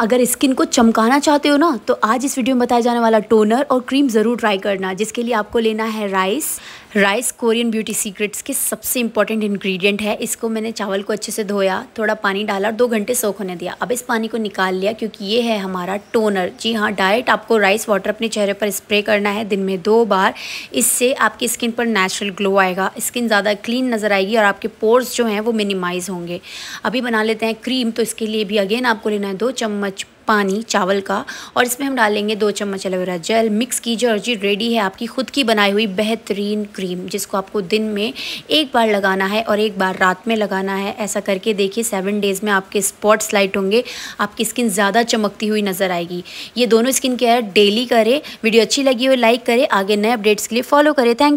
अगर स्किन को चमकाना चाहते हो ना तो आज इस वीडियो में बताया जाने वाला टोनर और क्रीम ज़रूर ट्राई करना जिसके लिए आपको लेना है rice rice Korean beauty secrets के सबसे इंपॉर्टेंट इंग्रेडिएंट है इसको मैंने चावल को अच्छे से धोया थोड़ा पानी डाला और दो घंटे सोख होने दिया अब इस पानी को निकाल लिया क्योंकि ये है हमारा टोनर जी हाँ डायरेक्ट आपको राइस वाटर अपने चेहरे पर स्प्रे करना है दिन में दो बार इससे आपकी स्किन पर नेचुरल ग्लो आएगा स्किन ज़्यादा क्लीन नज़र आएगी और आपके पोर्स जो हैं वो मिनिमाइज़ होंगे अभी बना लेते हैं क्रीम तो इसके लिए भी अगेन आपको लेना है दो चम्मच चम्मच पानी चावल का और इसमें हम डालेंगे दो चम्मच एलोवेरा जेल मिक्स कीजिए और जी रेडी है आपकी खुद की बनाई हुई बेहतरीन क्रीम जिसको आपको दिन में एक बार लगाना है और एक बार रात में लगाना है ऐसा करके देखिए सेवन डेज़ में आपके स्पॉट्स लाइट होंगे आपकी स्किन ज़्यादा चमकती हुई नज़र आएगी ये दोनों स्किन केयर डेली करें वीडियो अच्छी लगी हो लाइक करें आगे नए अपडेट्स के लिए फॉलो करें थैंक